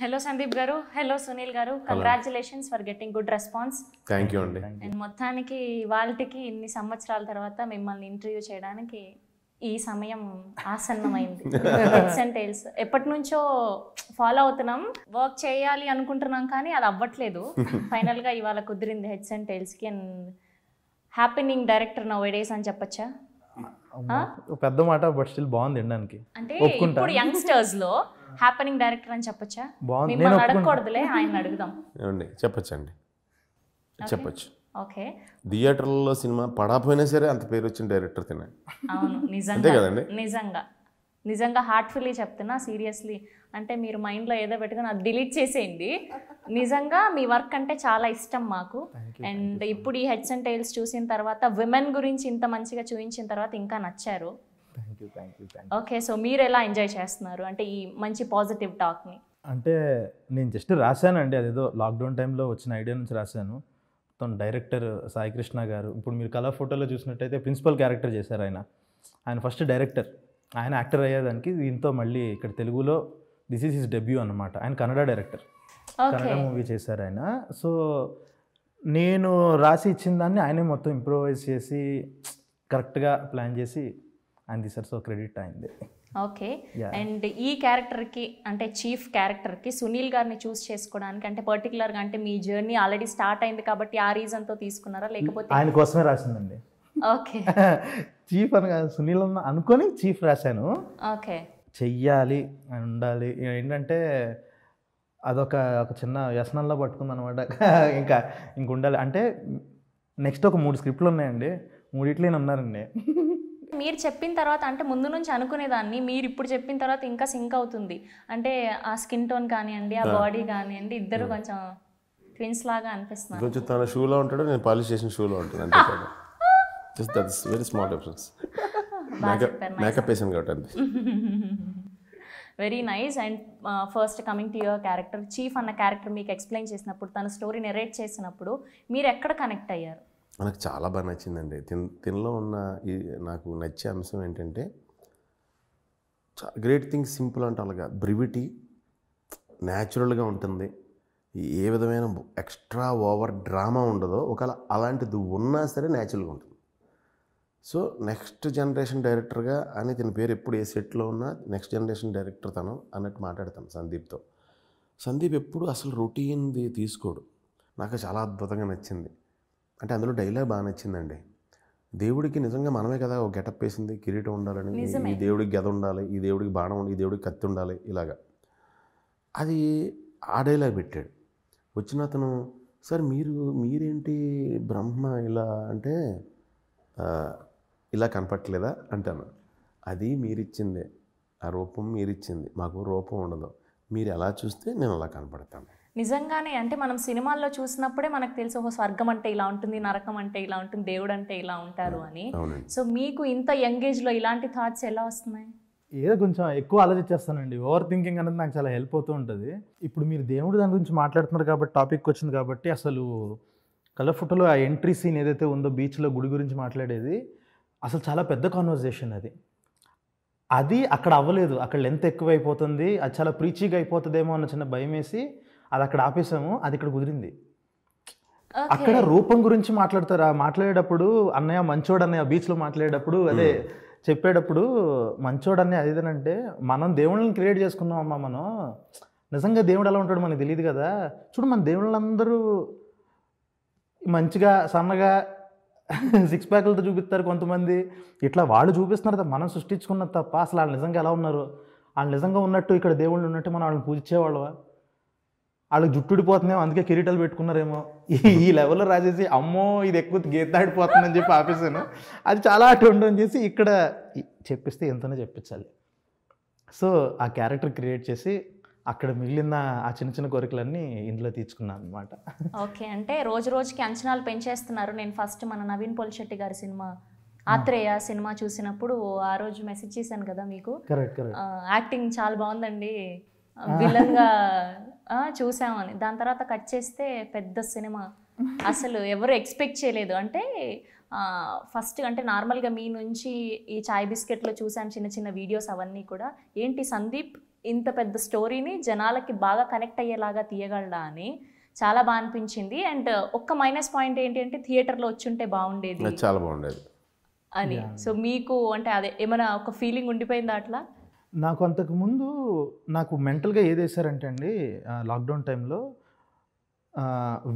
Hello Sandeep గారు hello Sunil గారు congratulations for getting good response thank you అండి అండ్ మొత్తానికి వాళ్ళకి ఇన్ని సంవత్సరాల తర్వాత మిమ్మల్ని ఇంటర్వ్యూ చేయడానికి ఈ సమయం ఆసన్నమైంది టిప్స్ టైల్స్ ఎప్పటి నుంచో ఫాలో అవుతున్నాం వర్క్ చేయాలి అనుకుంటున్నాం కానీ అది అవ్వట్లేదు ఫైనల్గా ఇవాళ కుదిరింది హెడ్స్ అండ్ టైల్స్కి అండ్ హ్యాపీనింగ్ డైరెక్టర్ నా డేస్ అని చెప్పచ్చా పెద్ద మాట బట్ స్టిల్ బాగుంది వినడానికి అంటే ఇప్పుడు యంగ్స్టర్స్ లో హ్యాపెనింగ్ డైరెక్టర్ అని చెప్పొచ్చా బాగుంది అడగకూడదులే ఆయన అడుగుదాం ఏమండి చెప్పొచ్చండి చెప్పొచ్చు ఓకే థియేటర్లో సినిమా పడకపోయినా సరే అంత పేరు వచ్చిన డైరెక్టర్ తినే అవును నిజంగా కదండి నిజంగా నిజంగా హార్ట్ఫుల్లీ చెప్తున్నా సీరియస్లీ అంటే మీరు మైండ్లో ఏదో పెట్టుకుని అది డిలీట్ చేసేయండి నిజంగా మీ వర్క్ అంటే చాలా ఇష్టం మాకు అండ్ ఇప్పుడు ఈ హెడ్స్ అండ్ టైల్స్ చూసిన తర్వాత విమెన్ గురించి ఇంత మంచిగా చూపించిన తర్వాత ఇంకా నచ్చారు ఓకే సో మీరు ఎలా ఎంజాయ్ చేస్తున్నారు అంటే ఈ మంచి పాజిటివ్ టాక్ని అంటే నేను జస్ట్ రాశానండి అదేదో లాక్డౌన్ టైంలో వచ్చిన ఐడియా నుంచి రాశాను తను డైరెక్టర్ సాయి కృష్ణ గారు ఇప్పుడు మీరు కళా ఫోటోలో చూసినట్టయితే ప్రిన్సిపల్ క్యారెక్టర్ చేశారు ఆయన ఆయన ఫస్ట్ డైరెక్టర్ ఆయన యాక్టర్ అయ్యేదానికి దీంతో మళ్ళీ ఇక్కడ తెలుగులో దిస్ ఈస్ హిస్ డెబ్యూ అనమాట ఆయన కన్నడ డైరెక్టర్ కన్నడ మూవీ చేశారు ఆయన సో నేను రాసి ఇచ్చిన దాన్ని ఆయనే మొత్తం ఇంప్రూవైజ్ చేసి కరెక్ట్గా ప్లాన్ చేసి ఆయన తీసారు సో క్రెడిట్ అయింది ఓకే అండ్ ఈ క్యారెక్టర్కి అంటే చీఫ్ క్యారెక్టర్కి సునీల్ గారిని చూస్ చేసుకోవడానికి అంటే పర్టికులర్గా అంటే మీ జర్నీ ఆల్రెడీ స్టార్ట్ అయింది కాబట్టి ఆ రీజన్తో తీసుకున్నారా లేకపోతే ఆయన కోసమే రాసిందండి ఓకే చీఫ్ అని సునీల్ అనుకొని చీఫ్ రాశాను ఓకే చెయ్యాలి అని ఉండాలి ఏంటంటే అదొక ఒక చిన్న వ్యసనంలో పట్టుకుందనమాట ఇంకా ఇంక ఉండాలి అంటే నెక్స్ట్ ఒక మూడు స్క్రిప్ట్లు ఉన్నాయండి మూడిట్లో ఉన్నారండి మీరు చెప్పిన తర్వాత అంటే ముందు నుంచి అనుకునేదాన్ని మీరు ఇప్పుడు చెప్పిన తర్వాత ఇంకా సింక్ అవుతుంది అంటే ఆ స్కిన్ టోన్ కానివ్వండి ఆ బాడీ కానివ్వండి ఇద్దరు కొంచెం ట్విన్స్ లాగా అనిపిస్తున్నారు కొంచెం తన షూలో ఉంటాడు నేను పాలిష్ చేసిన షూలో ఉంటాడు అంటే వెరీ స్మార్ట్ డిఫరెన్స్ మేకప్ వేసాను కాబట్టి very nice and first coming to your character chief అన్న క్యారెక్టర్ మీకు ఎక్స్ప్లెయిన్ చేసినప్పుడు తన స్టోరీ నెరేట్ చేసినప్పుడు మీరు ఎక్కడ కనెక్ట్ అయ్యారు నాకు చాలా బాగా నచ్చిందండి తిన్ తినలో ఉన్న ఈ నాకు నచ్చే అంశం ఏంటంటే గ్రేట్ థింగ్ సింపుల్ అంటే అలాగా బ్రివిటీ న్యాచురల్గా ఉంటుంది ఏ విధమైన ఎక్స్ట్రా ఓవర్ డ్రామా ఉండదో ఒకవేళ అలాంటిది ఉన్నా సరే న్యాచురల్గా ఉంటుంది సో నెక్స్ట్ జనరేషన్ డైరెక్టర్గా అని తన పేరు ఎప్పుడు ఏ సెట్లో ఉన్నా నెక్స్ట్ జనరేషన్ డైరెక్టర్ తను అన్నట్టు మాట్లాడతాను సందీప్తో సందీప్ ఎప్పుడు అసలు రొటీన్ది తీసుకోడు నాకు చాలా అద్భుతంగా నచ్చింది అంటే అందులో డైలాగ్ బాగా నచ్చిందండి దేవుడికి నిజంగా మనమే కదా ఒక గెటప్ వేసింది కిరీటం ఉండాలని ఈ దేవుడికి గద ఉండాలి ఈ దేవుడికి బాణం ఉండాలి ఈ దేవుడికి కత్తి ఉండాలి ఇలాగా అది ఆ డైలాగ్ పెట్టాడు వచ్చిన అతను సార్ మీరు మీరేంటి బ్రహ్మ ఇలా అంటే ఇలా కనపట్లేదా అంటాను అది మీరిచ్చిందే ఆ రూపం మీరిచ్చింది మాకు రూపం ఉండదు మీరు ఎలా చూస్తే నేను అలా కనపడతాను నిజంగానే అంటే మనం సినిమాల్లో చూసినప్పుడే మనకు తెలుసు ఒక స్వర్గం అంటే ఇలా ఉంటుంది నరకం అంటే ఇలా ఉంటుంది దేవుడు అంటే ఇలా ఉంటారు అని సో మీకు ఇంత యంగ్ ఏజ్లో ఇలాంటి థాట్స్ ఎలా వస్తున్నాయి ఏదో కొంచెం ఎక్కువ ఆలోచించేస్తానండి ఓవర్ థింకింగ్ అనేది నాకు చాలా హెల్ప్ అవుతూ ఉంటుంది ఇప్పుడు మీరు దేవుడు దాని గురించి మాట్లాడుతున్నారు కాబట్టి టాపిక్ వచ్చింది కాబట్టి అసలు కలర్ ఫోటోలో ఆ ఎంట్రీ సీన్ ఏదైతే ఉందో బీచ్లో గుడి గురించి మాట్లాడేది అసలు చాలా పెద్ద కాన్వర్జేషన్ అది అది అక్కడ అవ్వలేదు అక్కడ లెంత్ ఎక్కువ అయిపోతుంది అది చాలా ప్రీచీగా అయిపోతుందేమో అన్న చిన్న భయం వేసి అది అక్కడ ఆపేసాము అది ఇక్కడ కుదిరింది అక్కడ రూపం గురించి మాట్లాడతారు మాట్లాడేటప్పుడు అన్నయ్య మంచోడు అన్నయ్య బీచ్లో మాట్లాడేటప్పుడు అదే చెప్పేటప్పుడు మంచోడు అన్నయ్య అదేనంటే మనం దేవుళ్ళని క్రియేట్ చేసుకున్నాం మనం నిజంగా దేవుడు ఎలా ఉంటాడు మనకు తెలియదు కదా చూడు మన దేవుళ్ళందరూ మంచిగా సన్నగా సిక్స్ ప్యాక్లతో చూపిస్తారు కొంతమంది ఇట్లా వాళ్ళు చూపిస్తున్నారు తప్ప మనం సృష్టించుకున్న తప్ప అసలు వాళ్ళు నిజంగా ఎలా ఉన్నారు వాళ్ళు నిజంగా ఉన్నట్టు ఇక్కడ దేవుళ్ళు ఉన్నట్టు మనం వాళ్ళని పూజించేవాళ్ళవా వాళ్ళు జుట్టుడిపోతున్నాం అందుకే కిరీటాలు పెట్టుకున్నారేమో ఈ లెవెల్లో రాసేసి అమ్మో ఇది ఎక్కువ గీతాడిపోతుందని చెప్పి ఆపేసాను అది చాలా అటు ఉండని చేసి ఇక్కడ చెప్పిస్తే ఎంతనే చెప్పించాలి సో ఆ క్యారెక్టర్ క్రియేట్ చేసి అక్కడ మిగిలిన ఆ చిన్న చిన్న కోరికలన్నీ ఇందులో తీర్చుకున్నాను అనమాట ఓకే అంటే రోజు రోజుకి అంచనాలు పెంచేస్తున్నారు నేను ఫస్ట్ మన నవీన్ పోల్శెట్టి గారి సినిమా ఆత్రేయ సినిమా చూసినప్పుడు ఆ రోజు మెసేజ్ చేశాను కదా మీకు యాక్టింగ్ చాలా బాగుందండి గా చూసామని దాని తర్వాత కట్ చేస్తే పెద్ద సినిమా అసలు ఎవరు ఎక్స్పెక్ట్ చేయలేదు అంటే ఫస్ట్ అంటే నార్మల్గా మీ నుంచి ఈ చాయ్ బిస్కెట్లో చూసాను చిన్న చిన్న వీడియోస్ అవన్నీ కూడా ఏంటి సందీప్ ఇంత పెద్ద స్టోరీని జనాలకి బాగా కనెక్ట్ అయ్యేలాగా తీయగలడా అని చాలా బాగా అనిపించింది అండ్ ఒక్క మైనస్ పాయింట్ ఏంటి అంటే థియేటర్లో వచ్చి ఉంటే బాగుండేది చాలా బాగుండేది అని సో మీకు అంటే అదే ఏమైనా ఒక ఫీలింగ్ ఉండిపోయిందా అట్లా నాకు అంతకుముందు నాకు మెంటల్గా ఏది వేసారంటే అండి లాక్డౌన్ టైంలో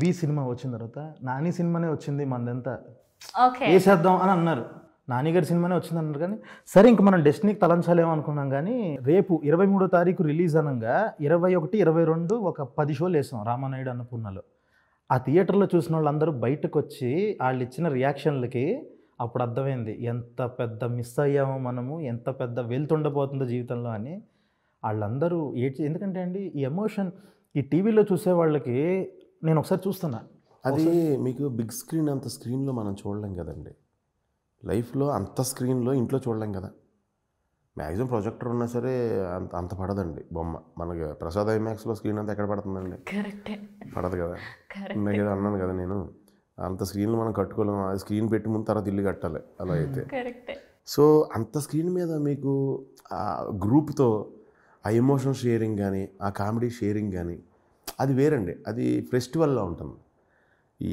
వి సినిమా వచ్చిన తర్వాత నాని సినిమానే వచ్చింది మందంతా వేసేద్దాం అని అన్నారు నానిగారి సినిమానే వచ్చిందన్నారు కానీ సరే ఇంక మనం డెస్టినీకి తలంచాలేమో అనుకున్నాం కానీ రేపు ఇరవై మూడో తారీఖు రిలీజ్ అనగా ఇరవై ఒకటి ఇరవై రెండు ఒక పది షోలు వేసాం రామానాయుడు అన్నపూర్ణలో ఆ థియేటర్లో చూసిన వాళ్ళందరూ బయటకు వచ్చి వాళ్ళు ఇచ్చిన రియాక్షన్లకి అప్పుడు అర్థమైంది ఎంత పెద్ద మిస్ అయ్యామో మనము ఎంత పెద్ద వెళ్తుండబోతుందో జీవితంలో అని వాళ్ళందరూ ఏడ్చి ఎందుకంటే అండి ఈ ఎమోషన్ ఈ టీవీలో చూసే వాళ్ళకి నేను ఒకసారి చూస్తున్నా అది మీకు బిగ్ స్క్రీన్ అంత స్క్రీన్లో మనం చూడలేం కదండి లైఫ్లో అంత స్క్రీన్లో ఇంట్లో చూడలేం కదా మ్యాక్సిమం ప్రొజెక్టర్ ఉన్నా సరే అంత అంత పడదండి బొమ్మ మనకి ప్రసాద్ ఐమాక్స్లో స్క్రీన్ అంతా ఎక్కడ పడుతుందండి పడదు కదా నేను అన్నాను కదా నేను అంత స్క్రీన్లు మనం కట్టుకోలేము అది స్క్రీన్ పెట్టి ముందు తర్వాత ఇల్లు కట్టాలి అలా అయితే సో అంత స్క్రీన్ మీద మీకు ఆ గ్రూప్తో ఆ ఎమోషన్ షేరింగ్ కానీ ఆ కామెడీ షేరింగ్ కానీ అది వేరండి అది ఫెస్టివల్లో ఉంటుంది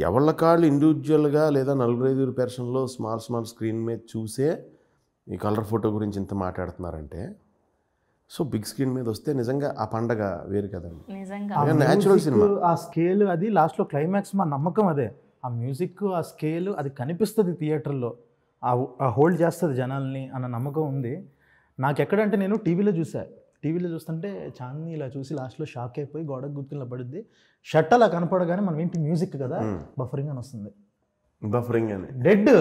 ఎవళ్ళ కాళ్ళు ఇండివిజువల్గా లేదా నలుగురు ఐదుగురు పెర్సన్లో స్మాల్ స్మాల్ స్క్రీన్ మీద చూసే ఈ కలర్ ఫోటో గురించి ఇంత మాట్లాడుతున్నారంటే సో బిగ్ స్క్రీన్ మీద వస్తే నిజంగా ఆ పండగ వేరు కదండి న్యాచురల్ సినిమా ఆ స్కేల్ అది లాస్ట్లో క్లైమాక్స్ మా నమ్మకం అదే ఆ మ్యూజిక్ ఆ స్కేల్ అది కనిపిస్తుంది థియేటర్లో ఆ హోల్డ్ చేస్తుంది జనాల్ని అన్న నమ్మకం ఉంది నాకు ఎక్కడంటే నేను టీవీలో చూసా టీవీలో చూస్తుంటే చాందిని ఇలా చూసి లాస్ట్లో షాక్ అయిపోయి గోడకు గుర్తులు పడుద్ది షట్ అలా కనపడగానే మనం ఏంటి మ్యూజిక్ కదా బఫరింగ్ అని వస్తుంది బఫరింగ్ అని డెడ్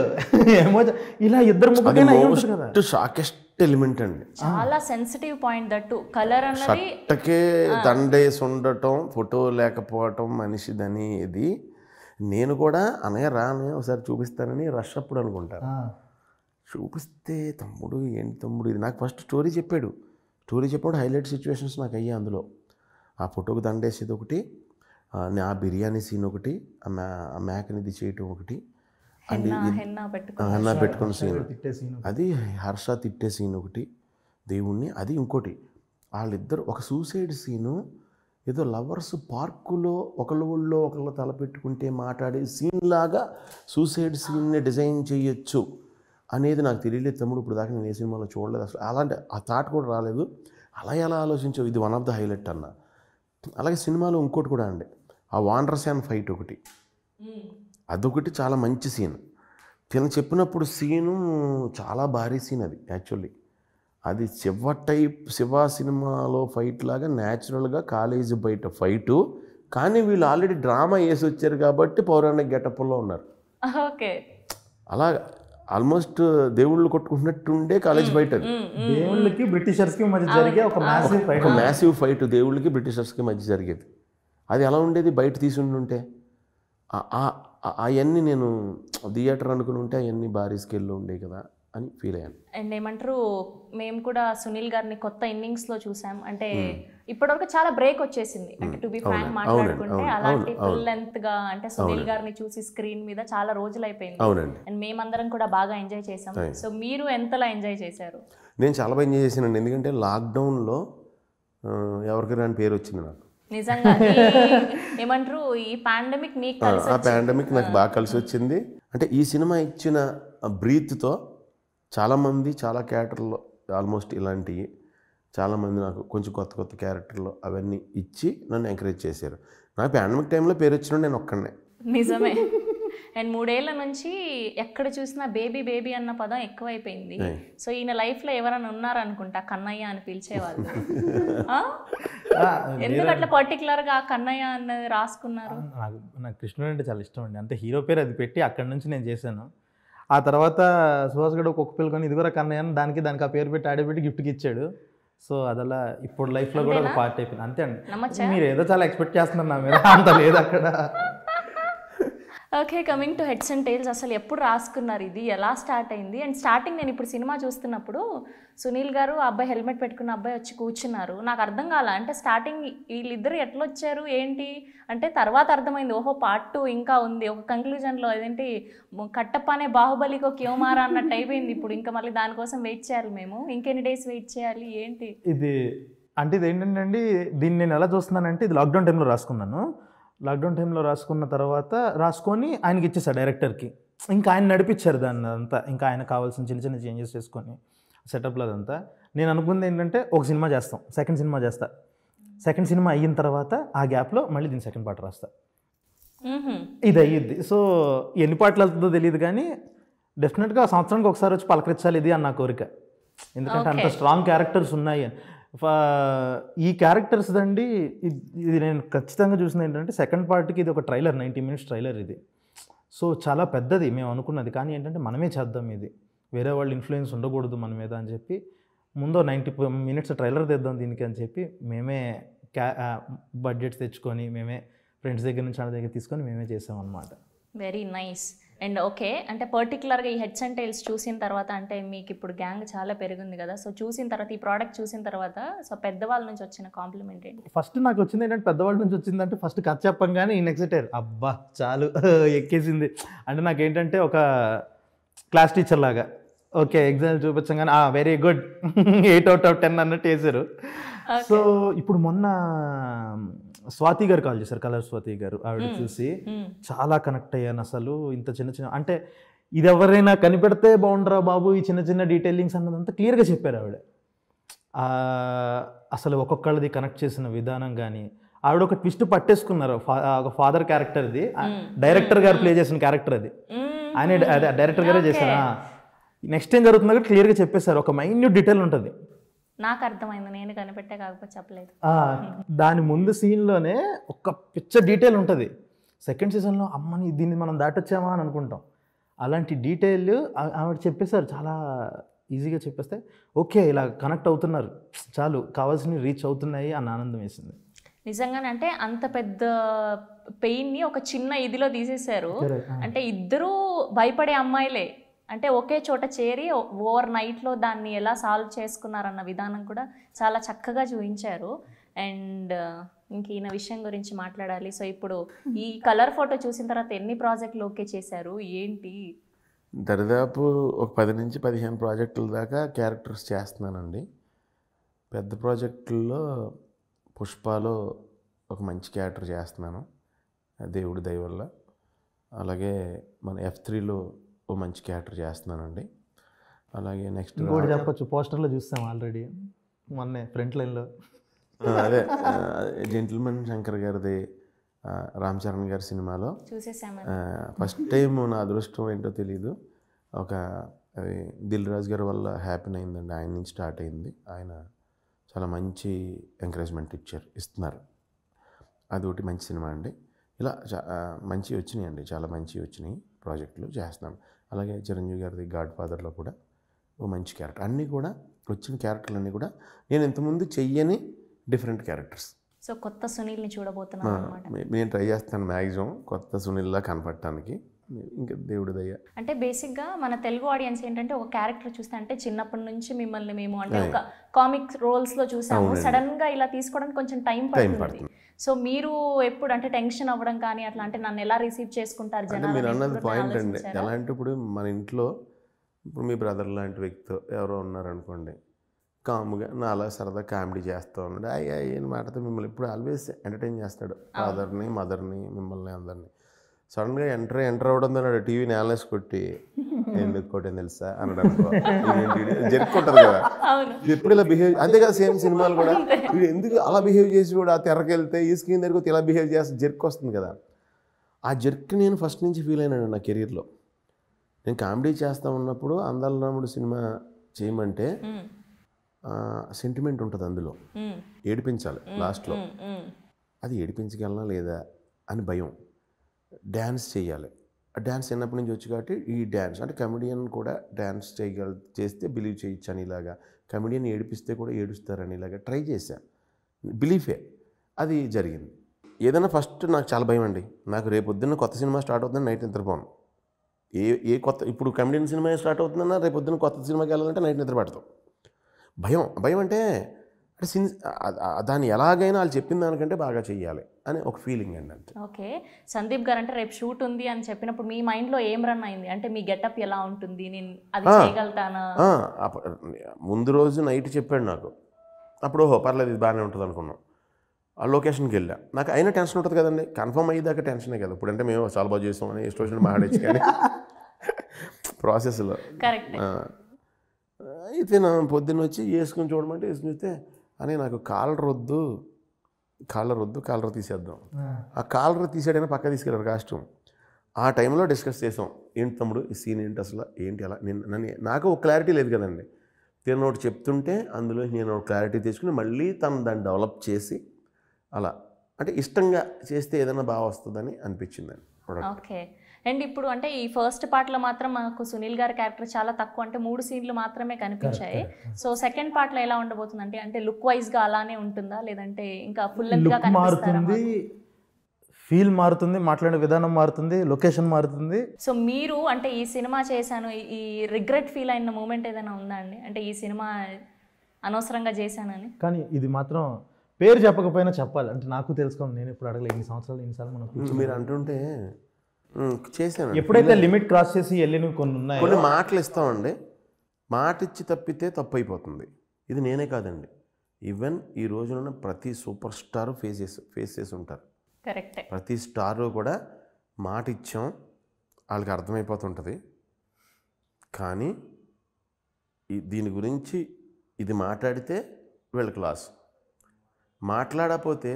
ఏమో ఇలా ఇద్దరు ముగ్గురు షాకెస్ట్ ఎలిమెంట్ అండి చాలా సెన్సిటివ్ పాయింట్ దట్టు కలర్ అన్నది షట్టకే దండేసి ఉండటం ఫోటో లేకపోవటం మనిషిదని ఇది నేను కూడా అనగా రానే ఒకసారి చూపిస్తానని రష్ అప్పుడు అనుకుంటాను చూపిస్తే తమ్ముడు ఏంటి తమ్ముడు ఇది నాకు ఫస్ట్ స్టోరీ చెప్పాడు స్టోరీ చెప్పాడు హైలైట్ సిచ్యువేషన్స్ నాకు అయ్యాయి అందులో ఆ ఫోటోకి దండేసేది ఒకటి ఆ బిర్యానీ సీన్ ఒకటి ఆ మ్యా మేకని ఇది చేయటం ఒకటి అండ్ హెన్నా పెట్టుకున్న సీన్ అది హర్ష తిట్టే సీన్ ఒకటి దేవుణ్ణి అది ఇంకోటి వాళ్ళిద్దరు ఒక సూసైడ్ సీను ఏదో లవర్స్ పార్కులో ఒకళ్ళ ఊళ్ళో ఒకళ్ళు తలపెట్టుకుంటే మాట్లాడే సీన్ లాగా సూసైడ్ సీన్ని డిజైన్ చేయొచ్చు అనేది నాకు తెలియలేదు తమ్ముడు ఇప్పుడు దాకా నేను ఏ సినిమాలో చూడలేదు అసలు అలాంటి ఆ థాట్ కూడా రాలేదు అలా ఎలా ఆలోచించావు ఇది వన్ ఆఫ్ ద హైలైట్ అన్న అలాగే సినిమాలో ఇంకోటి కూడా అండి ఆ వాండ్రసాన్ ఫైట్ ఒకటి అదొకటి చాలా మంచి సీన్ తిన చెప్పినప్పుడు సీను చాలా భారీ సీన్ అది యాక్చువల్లీ అది శివ టైప్ శివ సినిమాలో ఫైట్ లాగా న్యాచురల్గా కాలేజ్ బయట ఫైటు కానీ వీళ్ళు ఆల్రెడీ డ్రామా వేసి వచ్చారు కాబట్టి పౌరాణిక గెటప్లో ఉన్నారు ఓకే అలాగా ఆల్మోస్ట్ దేవుళ్ళు కొట్టుకుంటున్నట్టుండే కాలేజ్ బయట దేవుళ్ళకి బ్రిటిషర్స్కి మధ్య జరిగే ఒక మ్యాసివ్ ఫైట్ మ్యాసివ్ ఫైట్ దేవుళ్ళకి బ్రిటిషర్స్కి మధ్య జరిగేది అది ఎలా ఉండేది బయట తీసి అవన్నీ నేను థియేటర్ అనుకుని ఉంటే అవన్నీ భారీ స్కేల్లో ఉండేవి కదా అని ఫీల్ అయ్యాను అండ్ ఏమంటారు మేము కూడా సునీల్ గారిని కొత్త ఇన్నింగ్స్లో చూసాం అంటే ఇప్పటివరకు చాలా బ్రేక్ వచ్చేసింది అంటే టు బి ఫ్రాంక్ మాట్లాడుకుంటే అలాంటి ఫుల్ లెంత్ గా అంటే సునీల్ గారిని చూసి స్క్రీన్ మీద చాలా రోజులు అయిపోయింది అండ్ మేమందరం కూడా బాగా ఎంజాయ్ చేసాం సో మీరు ఎంతలా ఎంజాయ్ చేశారు నేను చాలా ఎంజాయ్ చేశానండి ఎందుకంటే లాక్డౌన్లో ఎవరికి రాని పేరు వచ్చింది నాకు నిజంగా ఏమంటారు ఈ పాండమిక్ నీకు ఆ పాండమిక్ నాకు బాగా కలిసి వచ్చింది అంటే ఈ సినిమా ఇచ్చిన బ్రీత్తో చాలామంది చాలా క్యారెక్టర్లో ఆల్మోస్ట్ ఇలాంటివి చాలామంది నాకు కొంచెం కొత్త కొత్త క్యారెక్టర్లు అవన్నీ ఇచ్చి నన్ను ఎంకరేజ్ చేశారు నా పాండమిక్ టైంలో పేరు వచ్చిన నేను ఒక్కడనే నిజమే అండ్ మూడేళ్ల నుంచి ఎక్కడ చూసినా బేబీ బేబీ అన్న పదం ఎక్కువైపోయింది సో ఈయన లైఫ్లో ఎవరైనా ఉన్నారనుకుంటా కన్నయ్య అని పిలిచేవాళ్ళు ఎందుకు అట్లా పర్టికులర్గా కన్నయ్య అన్నది రాసుకున్నారు నాకు కృష్ణుడు అంటే చాలా ఇష్టం అండి అంతే హీరో పేరు అది పెట్టి అక్కడ నుంచి నేను చేశాను ఆ తర్వాత సుహాస్ గడు కుక్క పిల్ల ఇది కూడా కన్నయ్య అని దానికి దానికి ఆ పేరు పెట్టి ఆడబెట్టి గిఫ్ట్కి ఇచ్చాడు సో అదలా ఇప్పుడు లైఫ్లో కూడా ఒక పార్ట్ అయిపోయింది అంతే అండి మీరు ఏదో చాలా ఎక్స్పెక్ట్ చేస్తున్నారు నా మీద అంత లేదు అక్కడ okay coming to heads and tails అసలు ఎప్పుడు రాసుకున్నారు ఇది ఎలా స్టార్ట్ అయింది అండ్ స్టార్టింగ్ నేను ఇప్పుడు సినిమా చూస్తున్నప్పుడు సునీల్ గారు ఆ అబ్బాయి హెల్మెట్ పెట్టుకున్న అబ్బాయి వచ్చి కూర్చున్నారు నాకు అర్థం కాల అంటే స్టార్టింగ్ వీళ్ళిద్దరు ఎట్లా వచ్చారు ఏంటి అంటే తర్వాత అర్థమైంది ఓహో పార్ట్ టూ ఇంకా ఉంది ఒక కంక్లూజన్లో ఏంటి కట్టప్పనే బాహుబలికో క్యోమారా అన్నట్టు అయిపోయింది ఇప్పుడు ఇంకా మళ్ళీ దానికోసం వెయిట్ చేయాలి మేము ఇంకెన్ని డేస్ వెయిట్ చేయాలి ఏంటి ఇది అంటే ఇది ఏంటంటే దీన్ని నేను ఎలా చూస్తున్నానంటే ఇది లాక్డౌన్ టైంలో రాసుకున్నాను లాక్డౌన్ టైంలో రాసుకున్న తర్వాత రాసుకొని ఆయనకి ఇచ్చేసా డైరెక్టర్కి ఇంకా ఆయన నడిపించారు దాన్ని అదంతా ఇంకా ఆయన కావాల్సిన చిన్న చిన్న చేంజెస్ చేసుకొని సెటప్లో అదంతా నేను అనుకుంది ఏంటంటే ఒక సినిమా చేస్తాం సెకండ్ సినిమా చేస్తా సెకండ్ సినిమా అయిన తర్వాత ఆ గ్యాప్లో మళ్ళీ దీని సెకండ్ పాట రాస్తా ఇది అయ్యిద్ది సో ఎన్ని పాటలు వెళ్తుందో తెలియదు కానీ డెఫినెట్గా సంవత్సరానికి ఒకసారి వచ్చి పలకరించాలి ఇది అన్న కోరిక ఎందుకంటే అంత స్ట్రాంగ్ క్యారెక్టర్స్ ఉన్నాయి అని ఈ క్యారెక్టర్స్ అండి ఇది నేను ఖచ్చితంగా చూసింది ఏంటంటే సెకండ్ పార్ట్కి ఇది ఒక ట్రైలర్ నైంటీ మినిట్స్ ట్రైలర్ ఇది సో చాలా పెద్దది మేము అనుకున్నది కానీ ఏంటంటే మనమే చేద్దాం ఇది వేరే వాళ్ళు ఇన్ఫ్లుయెన్స్ ఉండకూడదు మన మీద అని చెప్పి ముందు నైంటీ మినిట్స్ ట్రైలర్ తెద్దాం దీనికి అని చెప్పి మేమే క్యా బడ్జెట్స్ తెచ్చుకొని మేమే ఫ్రెండ్స్ దగ్గర నుంచి వాళ్ళ దగ్గర తీసుకొని మేమే చేసామన్నమాట వెరీ నైస్ అండ్ ఓకే అంటే పర్టికులర్గా ఈ హెడ్స్ అండ్ టైల్స్ చూసిన తర్వాత అంటే మీకు ఇప్పుడు గ్యాంగ్ చాలా పెరిగింది కదా సో చూసిన తర్వాత ఈ ప్రోడక్ట్ చూసిన తర్వాత సో పెద్దవాళ్ళ నుంచి వచ్చిన కాంప్లిమెంట్ ఏంటి ఫస్ట్ నాకు వచ్చింది ఏంటంటే పెద్దవాళ్ళ నుంచి వచ్చిందంటే ఫస్ట్ కథ చెప్పంగానే ఈయన ఎక్సైటెడ్ అబ్బా చాలు ఎక్కేసింది అంటే నాకేంటంటే ఒక క్లాస్ టీచర్ లాగా ఓకే ఎగ్జామ్ కానీ very good eight out of ten అన్నట్టు వేసారు సో ఇప్పుడు మొన్న స్వాతి గారు కాల్ చేశారు కలర్ స్వాతి గారు ఆవిడ hmm. చూసి hmm. చాలా కనెక్ట్ అయ్యాను అసలు ఇంత చిన్న చిన్న అంటే ఇది ఎవరైనా కనిపెడితే బాగుండరా బాబు ఈ చిన్న చిన్న డీటెయిలింగ్స్ అన్నదంతా క్లియర్గా చెప్పారు ఆవిడ అసలు ఒక్కొక్కళ్ళది కనెక్ట్ చేసిన విధానం కానీ ఆవిడ ఒక ట్విస్ట్ పట్టేసుకున్నారు ఒక ఫాదర్ క్యారెక్టర్ ఇది డైరెక్టర్ గారు ప్లే hmm. చేసిన క్యారెక్టర్ అది ఆయన డైరెక్టర్ గారే చేశారా నెక్స్ట్ ఏం జరుగుతుందో క్లియర్గా చెప్పేశారు ఒక మైన్యూట్ డీటెయిల్ ఉంటుంది నాకు అర్థమైంది నేను కనిపెట్టే కాకపోతే చెప్పలేదు దాని ముందు సీన్లోనే ఒక పిచ్చ డీటెయిల్ ఉంటుంది సెకండ్ సీజన్లో అమ్మని దీన్ని మనం దాటొచ్చామా అని అనుకుంటాం అలాంటి డీటెయిల్ ఆవిడ చెప్పేశారు చాలా ఈజీగా చెప్పేస్తే ఓకే ఇలా కనెక్ట్ అవుతున్నారు చాలు కావాల్సినవి రీచ్ అవుతున్నాయి అని ఆనందం వేసింది నిజంగానంటే అంత పెద్ద పెయిన్ని ఒక చిన్న ఇదిలో తీసేశారు అంటే ఇద్దరూ భయపడే అమ్మాయిలే అంటే ఒకే చోట చేరి ఓవర్ నైట్లో దాన్ని ఎలా సాల్వ్ చేసుకున్నారన్న విధానం కూడా చాలా చక్కగా చూపించారు అండ్ ఇంక ఈయన విషయం గురించి మాట్లాడాలి సో ఇప్పుడు ఈ కలర్ ఫోటో చూసిన తర్వాత ఎన్ని ప్రాజెక్టులు ఓకే చేశారు ఏంటి దరిదాపు ఒక పది నుంచి పదిహేను ప్రాజెక్టుల దాకా క్యారెక్టర్స్ చేస్తున్నానండి పెద్ద ప్రాజెక్టుల్లో పుష్పలో ఒక మంచి క్యారెక్టర్ చేస్తున్నాను దేవుడి దయవల్ల అలాగే మన ఎఫ్ త్రీలో ఓ మంచి క్యారెక్టర్ చేస్తున్నానండి అలాగే నెక్స్ట్ ఇంకోటి చెప్పచ్చు పోస్టర్లో చూస్తాం ఆల్రెడీ మొన్నే ఫ్రంట్ లైన్లో అదే జెంటిల్మెన్ శంకర్ గారిది రామ్ చరణ్ గారి సినిమాలో ఫస్ట్ టైం నా అదృష్టం ఏంటో తెలీదు ఒక అది దిల్ రాజు గారి వల్ల హ్యాపీ అయిందండి ఆయన నుంచి స్టార్ట్ అయింది ఆయన చాలా మంచి ఎంకరేజ్మెంట్ ఇచ్చారు ఇస్తున్నారు అది ఒకటి మంచి సినిమా అండి ఇలా మంచి వచ్చినాయి అండి చాలా మంచి వచ్చినాయి ప్రాజెక్టులు చేస్తున్నాం అలాగే చిరంజీవి గారిది గాడ్ ఫాదర్లో కూడా ఓ మంచి క్యారెక్టర్ అన్నీ కూడా వచ్చిన క్యారెక్టర్లు అన్నీ కూడా నేను ఇంతకుముందు చెయ్యని డిఫరెంట్ క్యారెక్టర్స్ సో కొత్త సునీల్ని చూడబోతున్నాను నేను ట్రై చేస్తాను మ్యాక్సిమం కొత్త సునీల్లా కనపడటానికి ఇంకా దేవుడు దయ అంటే బేసిక్గా మన తెలుగు ఆడియన్స్ ఏంటంటే ఒక క్యారెక్టర్ చూస్తే అంటే చిన్నప్పటి నుంచి మిమ్మల్ని మేము అంటే ఒక కామిక్ రోల్స్లో చూసాము సడన్గా ఇలా తీసుకోవడానికి కొంచెం టైం పడుతుంది సో మీరు ఎప్పుడు అంటే టెన్షన్ అవ్వడం కానీ అట్లా అంటే నన్ను ఎలా రిసీవ్ చేసుకుంటారు జనాలు మీరు అన్నది పాయింట్ అండి ఎలా అంటే ఇప్పుడు మన ఇంట్లో ఇప్పుడు మీ బ్రదర్ లాంటి వ్యక్తితో ఎవరో ఉన్నారనుకోండి నా నాలా సరదా కామెడీ చేస్తూ ఉన్నాడు అయ్యా ఏం మాటతో మిమ్మల్ని ఇప్పుడు ఆల్వేస్ ఎంటర్టైన్ చేస్తాడు ఫాదర్ని మదర్ని మిమ్మల్ని అందరినీ సడన్గా ఎంటర్ ఎంటర్ అవడం అన్నాడు టీవీని ఆలనేసి కొట్టి ఎందుకు కొట్టని తెలుసా అన్నాడు జరుపుకుంటారు కదా ఎప్పుడు ఇలా బిహేవ్ అంతే కదా సేమ్ సినిమాలు కూడా వీడు ఎందుకు అలా బిహేవ్ చేసి కూడా ఆ తెరకెళ్తే ఈ స్క్రీన్ దగ్గర ఇలా బిహేవ్ చేస్తే జర్క్ వస్తుంది కదా ఆ జర్క్ నేను ఫస్ట్ నుంచి ఫీల్ అయినాను నా కెరీర్లో నేను కామెడీ చేస్తా ఉన్నప్పుడు అందాలరాముడు సినిమా చేయమంటే సెంటిమెంట్ ఉంటుంది అందులో ఏడిపించాలి లాస్ట్లో అది ఏడిపించగలనా లేదా అని భయం డ్యాన్స్ చేయాలి డ్యాన్స్ చిన్నప్పటి నుంచి వచ్చి కాబట్టి ఈ డ్యాన్స్ అంటే కమెడియన్ కూడా డ్యాన్స్ చేయగల చేస్తే బిలీవ్ చేయొచ్చు అని ఇలాగా కమెడియన్ ఏడిపిస్తే కూడా ఏడుస్తారని ఇలాగా ట్రై చేశా బిలీఫే అది జరిగింది ఏదైనా ఫస్ట్ నాకు చాలా భయం అండి నాకు రేపు పొద్దున్న కొత్త సినిమా స్టార్ట్ అవుతుందని నైట్ నిద్రపోను ఏ ఏ కొత్త ఇప్పుడు కమెడియన్ సినిమా స్టార్ట్ అవుతుందన్నా రేపు పొద్దున్న కొత్త సినిమాకి వెళ్ళాలంటే నైట్ నిద్రపడతాం భయం భయం అంటే అంటే సిన్ దాన్ని ఎలాగైనా వాళ్ళు చెప్పిన దానికంటే బాగా చెయ్యాలి అని ఒక ఫీలింగ్ అండి అంతే ఓకే సందీప్ గారు అంటే రేపు షూట్ ఉంది అని చెప్పినప్పుడు మీ మైండ్లో ఏం రన్ అయింది అంటే మీ గెటప్ ఎలా ఉంటుంది నేను అది చేయగలుగుతానా ముందు రోజు నైట్ చెప్పాడు నాకు అప్పుడు ఓహో పర్లేదు ఇది బాగానే ఉంటుంది అనుకున్నాం ఆ లొకేషన్కి వెళ్ళా నాకు అయినా టెన్షన్ ఉంటుంది కదండి కన్ఫర్మ్ అయ్యేదాకా టెన్షనే కదా ఇప్పుడు అంటే మేము చాలా బాగా చేస్తాం అని ఇష్టం మాట్లాడచ్చు కానీ ప్రాసెస్లో అయితే నా పొద్దున్న వచ్చి వేసుకుని చూడమంటే వేసుకుని చూస్తే అని నాకు కాలర్ వద్దు కాలర్ వద్దు కాలర్ తీసేద్దాం ఆ కాలర్ తీసేయడానికి పక్క తీసుకెళ్ళారు కాస్ట్యూమ్ ఆ టైంలో డిస్కస్ చేసాం ఏంటి తమ్ముడు ఈ సీన్ ఏంటి అసలు ఏంటి అలా నేను నన్ను నాకు ఒక క్లారిటీ లేదు కదండి తను ఒకటి చెప్తుంటే అందులో నేను ఒక క్లారిటీ తీసుకుని మళ్ళీ తను దాన్ని డెవలప్ చేసి అలా అంటే ఇష్టంగా చేస్తే ఏదైనా బాగా వస్తుందని అనిపించింది ఓకే అండ్ ఇప్పుడు అంటే ఈ ఫస్ట్ పార్ట్లో మాత్రం మాకు సునీల్ గారి క్యారెక్టర్ చాలా తక్కువ అంటే మూడు సీన్లు మాత్రమే కనిపించాయి సో సెకండ్ పార్ట్లో ఎలా ఉండబోతుంది అంటే అంటే లుక్ గా అలానే ఉంటుందా లేదంటే ఇంకా ఫుల్ గా మారుతుంది ఫీల్ మారుతుంది మాట్లాడే విధానం మారుతుంది లొకేషన్ మారుతుంది సో మీరు అంటే ఈ సినిమా చేశాను ఈ రిగ్రెట్ ఫీల్ అయిన మూమెంట్ ఏదైనా ఉందా అండి అంటే ఈ సినిమా అనవసరంగా చేశానని కానీ ఇది మాత్రం పేరు చెప్పకపోయినా చెప్పాలి అంటే నాకు తెలుసుకోండి నేను ఇప్పుడు అడగలేదు ఇన్ని సంవత్సరాలు ఇన్నిసార్లు మనం మీరు అంటుంటే చేసాను ఎప్పుడైతే లిమిట్ క్రాస్ చేసి వెళ్ళినవి కొన్ని ఉన్నాయి కొన్ని మాటలు ఇస్తామండి మాట ఇచ్చి తప్పితే తప్పు అయిపోతుంది ఇది నేనే కాదండి ఈవెన్ ఈ రోజున ప్రతి సూపర్ స్టార్ ఫేస్ చేసి ఫేస్ చేసి ఉంటారు కరెక్ట్ ప్రతి స్టార్ కూడా మాట ఇచ్చాం వాళ్ళకి అర్థమైపోతుంటుంది కానీ దీని గురించి ఇది మాట్లాడితే వీళ్ళకి లాస్ మాట్లాడకపోతే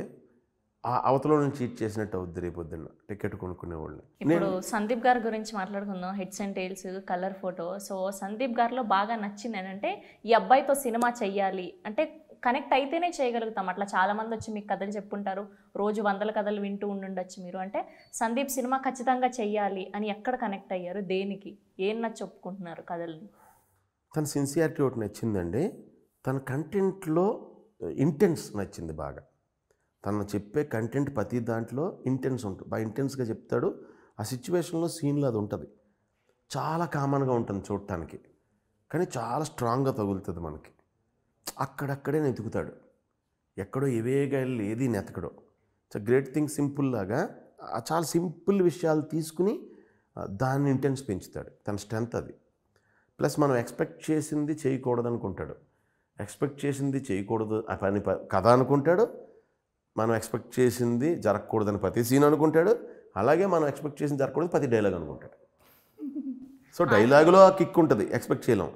ఆ అవతల నుంచి చేసినట్టు అవుద్ది రేపు పొద్దున్న టికెట్ కొనుక్కునే ఇప్పుడు సందీప్ గారి గురించి మాట్లాడుకుందాం heads and tails colour photo so Sandeep గారిలో బాగా నచ్చింది ఏంటంటే ఈ అబ్బాయితో సినిమా చెయ్యాలి అంటే కనెక్ట్ అయితేనే చేయగలుగుతాం అట్లా చాలామంది వచ్చి మీకు కథలు చెప్పుంటారు రోజు వందల కథలు వింటూ ఉండుండొచ్చు మీరు అంటే సందీప్ సినిమా ఖచ్చితంగా చెయ్యాలి అని ఎక్కడ కనెక్ట్ అయ్యారు దేనికి ఏం నచ్చి ఒప్పుకుంటున్నారు కథల్ని తన సిన్సియారిటీ ఒకటి నచ్చిందండి తన కంటెంట్లో ఇంటెన్స్ uh, నచ్చింది బాగా తను చెప్పే కంటెంట్ ప్రతి దాంట్లో ఇంటెన్స్ ఉంటుంది బాగా ఇంటెన్స్గా చెప్తాడు ఆ సిచ్యువేషన్లో సీన్లో అది ఉంటుంది చాలా కామన్గా ఉంటుంది చూడటానికి కానీ చాలా స్ట్రాంగ్గా తగులుతుంది మనకి అక్కడక్కడే నెతుకుతాడు ఎక్కడో ఇవేగా వెళ్ళి ఏది నెతకడో సో గ్రేట్ థింగ్ సింపుల్ లాగా చాలా సింపుల్ విషయాలు తీసుకుని దాన్ని ఇంటెన్స్ పెంచుతాడు తన స్ట్రెంత్ అది ప్లస్ మనం ఎక్స్పెక్ట్ చేసింది చేయకూడదు అనుకుంటాడు ఎక్స్పెక్ట్ చేసింది చేయకూడదు పని కథ అనుకుంటాడు మనం ఎక్స్పెక్ట్ చేసింది జరగకూడదని ప్రతి సీన్ అనుకుంటాడు అలాగే మనం ఎక్స్పెక్ట్ చేసింది జరగకూడదు ప్రతి డైలాగ్ అనుకుంటాడు సో డైలాగులో ఆ కిక్ ఉంటుంది ఎక్స్పెక్ట్ చేయలేం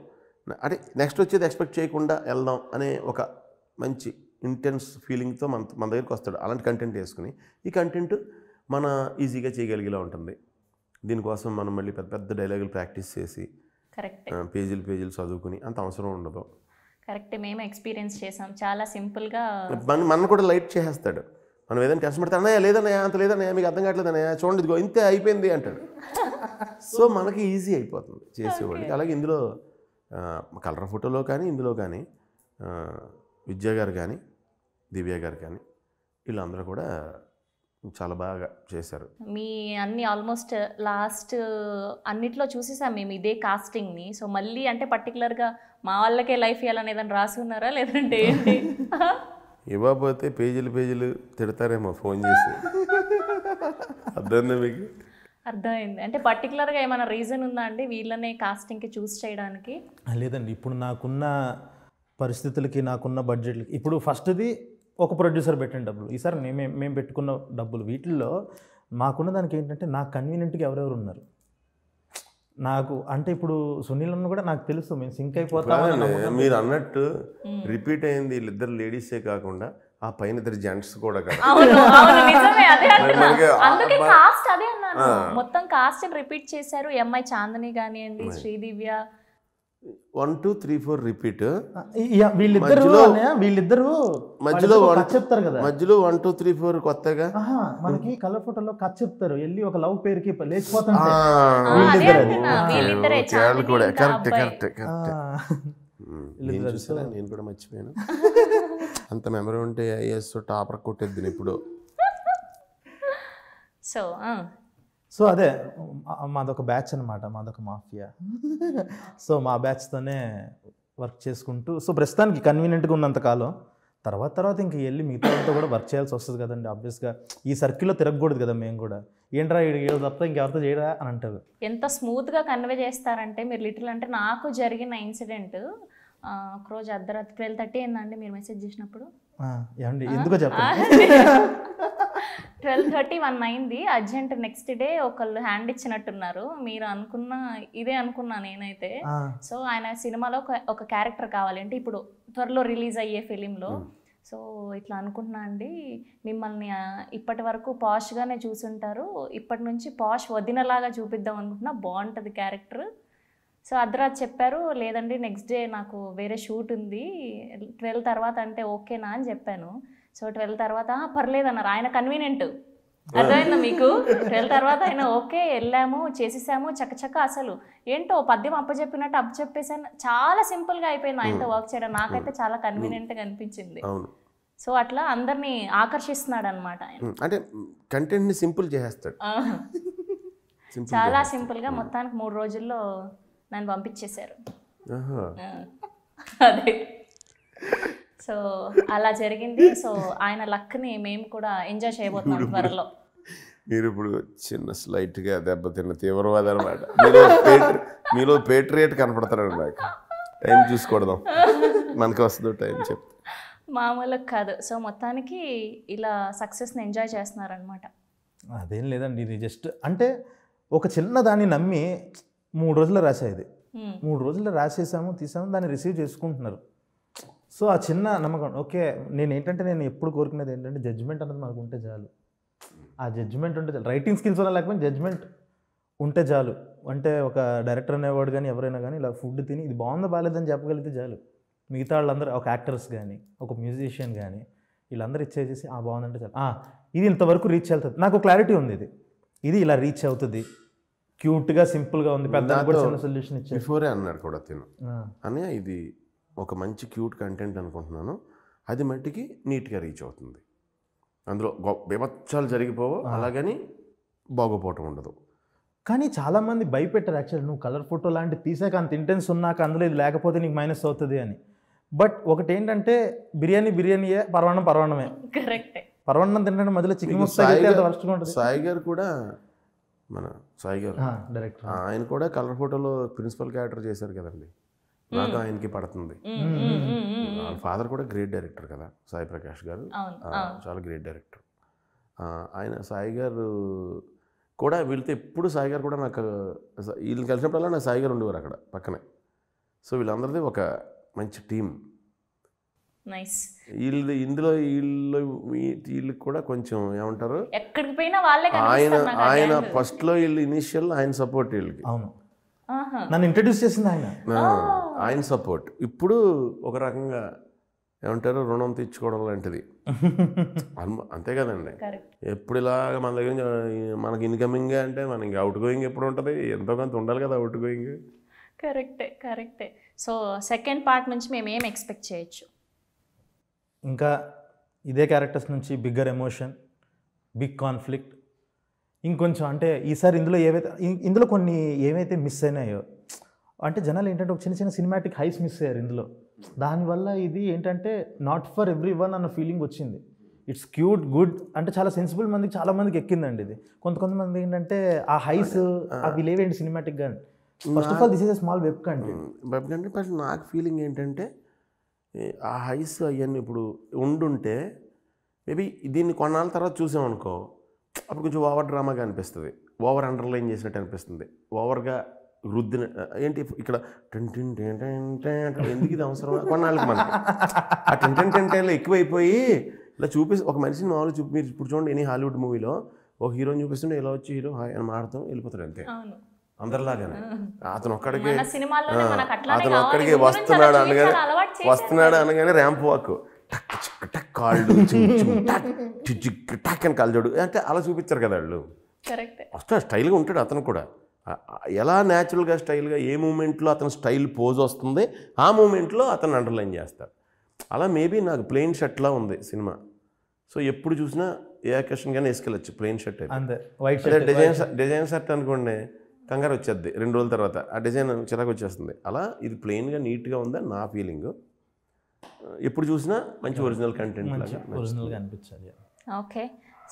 అంటే నెక్స్ట్ వచ్చేది ఎక్స్పెక్ట్ చేయకుండా వెళ్దాం అనే ఒక మంచి ఇంటెన్స్ ఫీలింగ్తో మన మన దగ్గరికి వస్తాడు అలాంటి కంటెంట్ వేసుకుని ఈ కంటెంట్ మన ఈజీగా చేయగలిగేలా ఉంటుంది దీనికోసం మనం మళ్ళీ పెద్ద పెద్ద డైలాగులు ప్రాక్టీస్ చేసి పేజీలు పేజీలు చదువుకుని అంత అవసరం ఉండదు కరెక్ట్ మేము ఎక్స్పీరియన్స్ చేసాం చాలా సింపుల్గా మన మన కూడా లైట్ చేసేస్తాడు మనం ఏదైనా పడితే అన్నయ్య లేదన్నయ్య అంత లేదన్నయ్య మీకు అర్థం కావట్లేదు అన్నయ్య చూడండి ఇదిగో ఇంతే అయిపోయింది అంటాడు సో మనకి ఈజీ అయిపోతుంది చేసేవాడికి అలాగే ఇందులో కలర్ ఫోటోలో కానీ ఇందులో కానీ విద్యా గారు కానీ దివ్య గారు కానీ వీళ్ళందరూ కూడా చాలా బాగా చేశారు మీ అన్ని ఆల్మోస్ట్ లాస్ట్ అన్నిట్లో చూసేసాం మేము ఇదే కాస్టింగ్ని సో మళ్ళీ అంటే పర్టికులర్గా మా వాళ్ళకే లైఫ్ ఇవ్వాలని రాసి ఉన్నారా లేదంటే ఇవ్వకపోతే పేజీలు పేజీలు తిడతారేమో ఫోన్ చేసి అర్థమైందా మీకు అర్థమైంది అంటే పర్టికులర్గా ఏమైనా రీజన్ ఉందా అండి వీళ్ళనే కాస్టింగ్కి చూస్ చేయడానికి లేదండి ఇప్పుడు నాకున్న పరిస్థితులకి నాకున్న బడ్జెట్లకి ఇప్పుడు ఫస్ట్ది ఒక ప్రొడ్యూసర్ పెట్టిన డబ్బులు ఈసారి మేము మేము పెట్టుకున్న డబ్బులు వీటిల్లో మాకున్న దానికి ఏంటంటే నాకు కన్వీనియంట్గా ఎవరెవరు ఉన్నారు నాకు అంటే ఇప్పుడు సునీల్ అన్న కూడా నాకు తెలుసు మేము సింక్ అయిపోతాం మీరు అన్నట్టు రిపీట్ అయింది వీళ్ళిద్దరు లేడీసే కాకుండా ఆ పైన ఇద్దరు జెంట్స్ కూడా కాస్ట్ అదే మొత్తం కాస్ట్ రిపీట్ చేశారు ఎంఐ చాందని కానివ్వండి Sridivya one two three four repeat వీళ్ళిద్దరు వీళ్ళిద్దరు మధ్యలో చెప్తారు కదా మధ్యలో వన్ టూ త్రీ ఫోర్ కొత్తగా మనకి కలర్ ఫోటోలో కథ చెప్తారు వెళ్ళి ఒక లవ్ పేరుకి లేచిపోతారు కూడా కరెక్ట్ కరెక్ట్ కరెక్ట్ నేను కూడా మర్చిపోయాను అంత మెమరీ ఉంటే ఐఎస్ టాపర్ కొట్టేద్ది ఇప్పుడు సో సో అదే మాదొక బ్యాచ్ అనమాట మాదొక మాఫియా సో మా బ్యాచ్తోనే వర్క్ చేసుకుంటూ సో ప్రస్తుతానికి కన్వీనియంట్గా ఉన్నంతకాలం తర్వాత తర్వాత ఇంక వెళ్ళి మిగతాతో కూడా వర్క్ చేయాల్సి వస్తుంది కదండి ఆబ్వియస్గా ఈ సర్కిల్లో తిరగకూడదు కదా మేము కూడా ఏంట్రా ఏడు తప్ప ఇంకెవరితో చేయరా అని అంటారు ఎంత స్మూత్గా కన్వే చేస్తారంటే మీరు లిటిల్ అంటే నాకు జరిగిన ఇన్సిడెంట్ ఒక రోజు అర్ధరాత్రి ట్వెల్వ్ థర్టీ అయిందండి మీరు మెసేజ్ చేసినప్పుడు ఏమండి ఎందుకో చెప్పండి ట్వెల్వ్ థర్టీ వన్ అయింది అర్జెంట్ నెక్స్ట్ డే ఒకళ్ళు హ్యాండ్ ఇచ్చినట్టున్నారు మీరు అనుకున్న ఇదే అనుకున్నా నేనైతే సో ఆయన సినిమాలో ఒక క్యారెక్టర్ కావాలి అంటే ఇప్పుడు త్వరలో రిలీజ్ అయ్యే ఫిలింలో సో ఇట్లా అనుకుంటున్నా అండి మిమ్మల్ని ఇప్పటి వరకు పాష్గానే చూసుంటారు ఇప్పటి నుంచి పాష్ వదినలాగా చూపిద్దాం అనుకుంటున్నా బాగుంటుంది క్యారెక్టర్ సో అర్ధరాత్రి చెప్పారు లేదండి నెక్స్ట్ డే నాకు వేరే షూట్ ఉంది ట్వెల్వ్ తర్వాత అంటే ఓకేనా అని చెప్పాను సో ట్వెల్వ్ తర్వాత పర్లేదు అన్నారు ఆయన కన్వీనియంట్ అర్థమైందా మీకు ట్వెల్వ్ తర్వాత ఆయన ఓకే వెళ్ళాము చేసేసాము చక్కచక్క అసలు ఏంటో పద్యం అప్పచెప్పినట్టు అప్పచెప్పేసాను చాలా సింపుల్గా అయిపోయింది ఆయనతో వర్క్ hmm. చేయడం నాకైతే hmm. చాలా కన్వీనియంట్గా hmm. అనిపించింది సో అట్లా అందరినీ ఆకర్షిస్తున్నాడు అనమాట అంటే కంటెంట్ని సింపుల్ చేసేస్తాడు చాలా సింపుల్గా మొత్తానికి మూడు రోజుల్లో నన్ను పంపించేశారు అదే సో అలా జరిగింది సో ఆయన లక్ని మేము కూడా ఎంజాయ్ చేయబోతున్నాం త్వరలో మీరు ఇప్పుడు చిన్న స్లైట్గా దెబ్బతిన్న తీవ్రవాది అనమాట మీలో మీలో పేట్రియట్ కనపడతారండి నాకు టైం చూసుకోవడం మనకు వస్తుందో టైం చెప్తా మామూలు కాదు సో మొత్తానికి ఇలా సక్సెస్ని ఎంజాయ్ చేస్తున్నారనమాట అదేం లేదండి ఇది జస్ట్ అంటే ఒక చిన్న దాన్ని నమ్మి మూడు రోజులు రాసేది మూడు రోజులు రాసేసాము తీసాము దాన్ని రిసీవ్ చేసుకుంటున్నారు సో ఆ చిన్న నమ్మకం ఓకే నేను ఏంటంటే నేను ఎప్పుడు కోరుకునేది ఏంటంటే జడ్జ్మెంట్ అనేది మనకు ఉంటే చాలు ఆ జడ్జ్మెంట్ ఉంటే చాలు రైటింగ్ స్కిల్స్ వల్ల లేకపోతే జడ్జ్మెంట్ ఉంటే చాలు అంటే ఒక డైరెక్టర్ అనేవాడు కానీ ఎవరైనా కానీ ఇలా ఫుడ్ తిని ఇది బాగుందా బాగాలేదని చెప్పగలిగితే చాలు మిగతా వాళ్ళందరూ ఒక యాక్టర్స్ కానీ ఒక మ్యూజిషియన్ కానీ వీళ్ళందరూ ఇచ్చేసేసి ఆ బాగుందంటే చాలు ఇది ఇంతవరకు రీచ్ అవుతుంది నాకు క్లారిటీ ఉంది ఇది ఇది ఇలా రీచ్ అవుతుంది క్యూట్గా సింపుల్గా ఉంది పెద్ద సొల్యూషన్ ఇచ్చి అన్నాడు కూడా తిను అని ఇది ఒక మంచి క్యూట్ కంటెంట్ అనుకుంటున్నాను అది మట్టికి నీట్గా రీచ్ అవుతుంది అందులో విమత్సాలు జరిగిపోవు అలాగని బాగోపోవటం ఉండదు కానీ చాలామంది భయపెట్టారు యాక్చువల్లీ నువ్వు కలర్ ఫోటో లాంటి తీసాక అంత ఇంటెన్స్ ఉన్నాక అందులో ఇది లేకపోతే నీకు మైనస్ అవుతుంది అని బట్ ఒకటి ఏంటంటే బిర్యానీ బిర్యానీయే పర్వణం పర్వణమే కరెక్ట్ పర్వాణం మధ్యలో చికెన్ ఉంటుంది సాయి గారు కూడా మన సాయి గారు డైరెక్టర్ ఆయన కూడా కలర్ ఫోటోలో ప్రిన్సిపల్ క్యారెక్టర్ చేశారు కదండి నాకు ఆయనకి పడుతుంది వాళ్ళ ఫాదర్ కూడా గ్రేట్ డైరెక్టర్ కదా సాయి ప్రకాష్ గారు చాలా గ్రేట్ డైరెక్టర్ ఆయన సాయి గారు కూడా వీళ్ళతో ఎప్పుడు సాయి గారు కూడా నాకు వీళ్ళని కలిసినప్పుడల్లా నాకు సాయి గారు ఉండేవారు అక్కడ పక్కనే సో వీళ్ళందరిది ఒక మంచి టీం వీళ్ళు ఇందులో వీళ్ళు వీళ్ళకి కూడా కొంచెం ఏమంటారు ఎక్కడికి పోయినా వాళ్ళే ఆయన ఆయన ఫస్ట్లో వీళ్ళు ఇనిషియల్ ఆయన సపోర్ట్ వీళ్ళకి అవును నన్ను ఇంట్రడ్యూస్ చేసింది ఆయన ఆయన సపోర్ట్ ఇప్పుడు ఒక రకంగా ఏమంటారు రుణం తీర్చుకోవడం లాంటిది అంతే కదండి ఎప్పుడు ఇలాగ మన దగ్గర మనకి ఇన్కమింగ్ అంటే మనకి అవుట్ గోయింగ్ ఎప్పుడు ఉంటుంది ఎంతో కొంత ఉండాలి కదా అవుట్ గోయింగ్ కరెక్టే కరెక్టే సో సెకండ్ పార్ట్ నుంచి మేము ఏం ఎక్స్పెక్ట్ చేయొచ్చు ఇంకా ఇదే క్యారెక్టర్స్ నుంచి బిగ్గర్ ఎమోషన్ బిగ్ కాన్ఫ్లిక్ట్ ఇంకొంచెం అంటే ఈసారి ఇందులో ఏవైతే ఇందులో కొన్ని ఏవైతే మిస్ అయినాయో అంటే జనాలు ఏంటంటే ఒక చిన్న చిన్న సినిమాటిక్ హైస్ మిస్ అయ్యారు ఇందులో దానివల్ల ఇది ఏంటంటే నాట్ ఫర్ ఎవ్రీ వన్ అన్న ఫీలింగ్ వచ్చింది ఇట్స్ క్యూట్ గుడ్ అంటే చాలా సెన్సిబుల్ మందికి చాలా మందికి ఎక్కిందండి ఇది కొంత కొంతమంది ఏంటంటే ఆ హైస్ అవి లేవేంటి సినిమాటిక్ గా first of all this is a small web content web కంటే బట్ నాకు ఫీలింగ్ ఏంటంటే ఆ హైస్ అవన్నీ ఇప్పుడు ఉండుంటే మేబీ దీన్ని కొన్నాళ్ళ తర్వాత చూసామనుకో అప్పుడు కొంచెం ఓవర్ డ్రామాగా అనిపిస్తుంది ఓవర్ అండర్లైన్ చేసినట్టు అనిపిస్తుంది ఓవర్గా రుద్దిన ఏంటి ఇక్కడ టెన్ ఎందుకు ఇది అవసరం కొన్నాళ్ళకి మనకి ఆ టెన్ టెన్ టెన్ ఎక్కువైపోయి ఇలా చూపిస్తే ఒక మనిషిని మామూలు చూపి మీరు ఇప్పుడు చూడండి ఎనీ హాలీవుడ్ మూవీలో ఒక హీరోని చూపిస్తుంటే ఇలా వచ్చి హీరో హాయ్ అని మాడతాం వెళ్ళిపోతాడు అంతే అందరిలాగానే అతను ఒక్కడికే అతను ఒక్కడికి వస్తున్నాడు అనగానే వస్తున్నాడు అనగానే ర్యాంప్ వాక్ టక్ టక్ కాళ్ళు టక్ టక్ అని కాల్చాడు అంటే అలా చూపించారు కదా వాళ్ళు అసలు స్టైల్గా ఉంటాడు అతను కూడా ఎలా న్యాచురల్గా స్టైల్గా ఏ మూమెంట్లో అతను స్టైల్ పోజ్ వస్తుంది ఆ మూమెంట్లో అతను అండర్లైన్ చేస్తారు అలా మేబీ నాకు ప్లెయిన్ షర్ట్లా ఉంది సినిమా సో ఎప్పుడు చూసినా ఏ అకేషన్ కానీ వేసుకెళ్ళచ్చు plain shirt white shirt design design shirt అనుకోండి కంగారు వచ్చేది రెండు రోజుల తర్వాత ఆ డిజైన్ చిరాకు వచ్చేస్తుంది అలా ఇది ప్లెయిన్గా నీట్గా ఉందని నా ఫీలింగ్ ఎప్పుడు చూసినా మంచి ఒరిజినల్ కంటెంట్ ఒరిజినల్గా అనిపించాలి ఓకే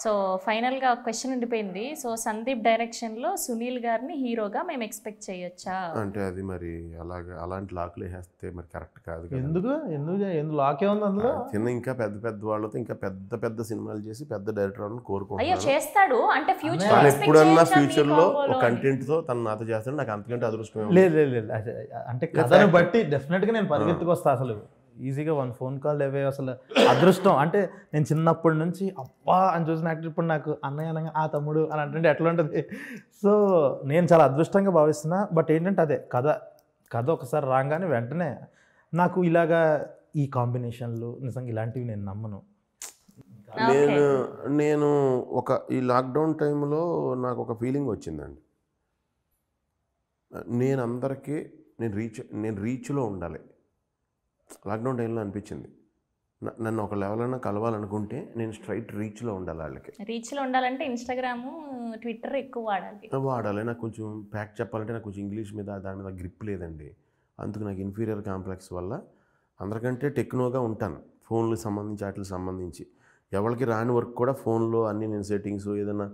సో ఫైనల్గా క్వశ్చన్ ఉండిపోయింది సో సందీప్ డైరెక్షన్లో సునీల్ గారిని హీరోగా మేము ఎక్స్పెక్ట్ చేయొచ్చా అంటే అది మరి అలాగా అలాంటి లాక్లు వేసేస్తే మరి కరెక్ట్ కాదు ఎందుకు ఎందుకు ఎందుకు లాకే ఉంది అందులో చిన్న ఇంకా పెద్ద పెద్ద వాళ్ళతో ఇంకా పెద్ద పెద్ద సినిమాలు చేసి పెద్ద డైరెక్టర్ వాళ్ళని కోరుకుంటాను అయ్యో చేస్తాడు అంటే ఫ్యూచర్ తను ఎప్పుడన్నా ఫ్యూచర్లో ఒక కంటెంట్తో తను నాతో చేస్తాడు నాకు అంతకంటే అదృష్టం లేదు లేదు లేదు అంటే కథను బట్టి డెఫినెట్గా నేను పరిగెత్తుకొస్తా అసలు ఈజీగా వన్ ఫోన్ కాల్ అవే అసలు అదృష్టం అంటే నేను చిన్నప్పటి నుంచి అబ్బా అని చూసిన యాక్టర్ ఇప్పుడు నాకు అన్నయ్య అనగా ఆ తమ్ముడు అని అంటే ఎట్లా ఉంటుంది సో నేను చాలా అదృష్టంగా భావిస్తున్నా బట్ ఏంటంటే అదే కథ కథ ఒకసారి రాగానే వెంటనే నాకు ఇలాగా ఈ కాంబినేషన్లు నిజంగా ఇలాంటివి నేను నమ్మను నేను నేను ఒక ఈ లాక్డౌన్ టైంలో నాకు ఒక ఫీలింగ్ వచ్చిందండి నేను అందరికీ నేను రీచ్ నేను రీచ్లో ఉండాలి లాక్డౌన్ టైంలో అనిపించింది నన్ను ఒక లెవెల్ కలవాలనుకుంటే నేను స్ట్రైట్ రీచ్లో ఉండాలి వాళ్ళకి రీచ్లో ఉండాలంటే ఇన్స్టాగ్రాము ట్విట్టర్ ఎక్కువ వాడాలి వాడాలి నాకు కొంచెం ప్యాక్ చెప్పాలంటే నాకు కొంచెం ఇంగ్లీష్ మీద దాని మీద గ్రిప్ లేదండి అందుకు నాకు ఇన్ఫీరియర్ కాంప్లెక్స్ వల్ల అందరికంటే టెక్నోగా ఉంటాను ఫోన్లకు సంబంధించి వాటికి సంబంధించి ఎవరికి రాని వర్క్ కూడా ఫోన్లో అన్ని నేను సెట్టింగ్స్ ఏదైనా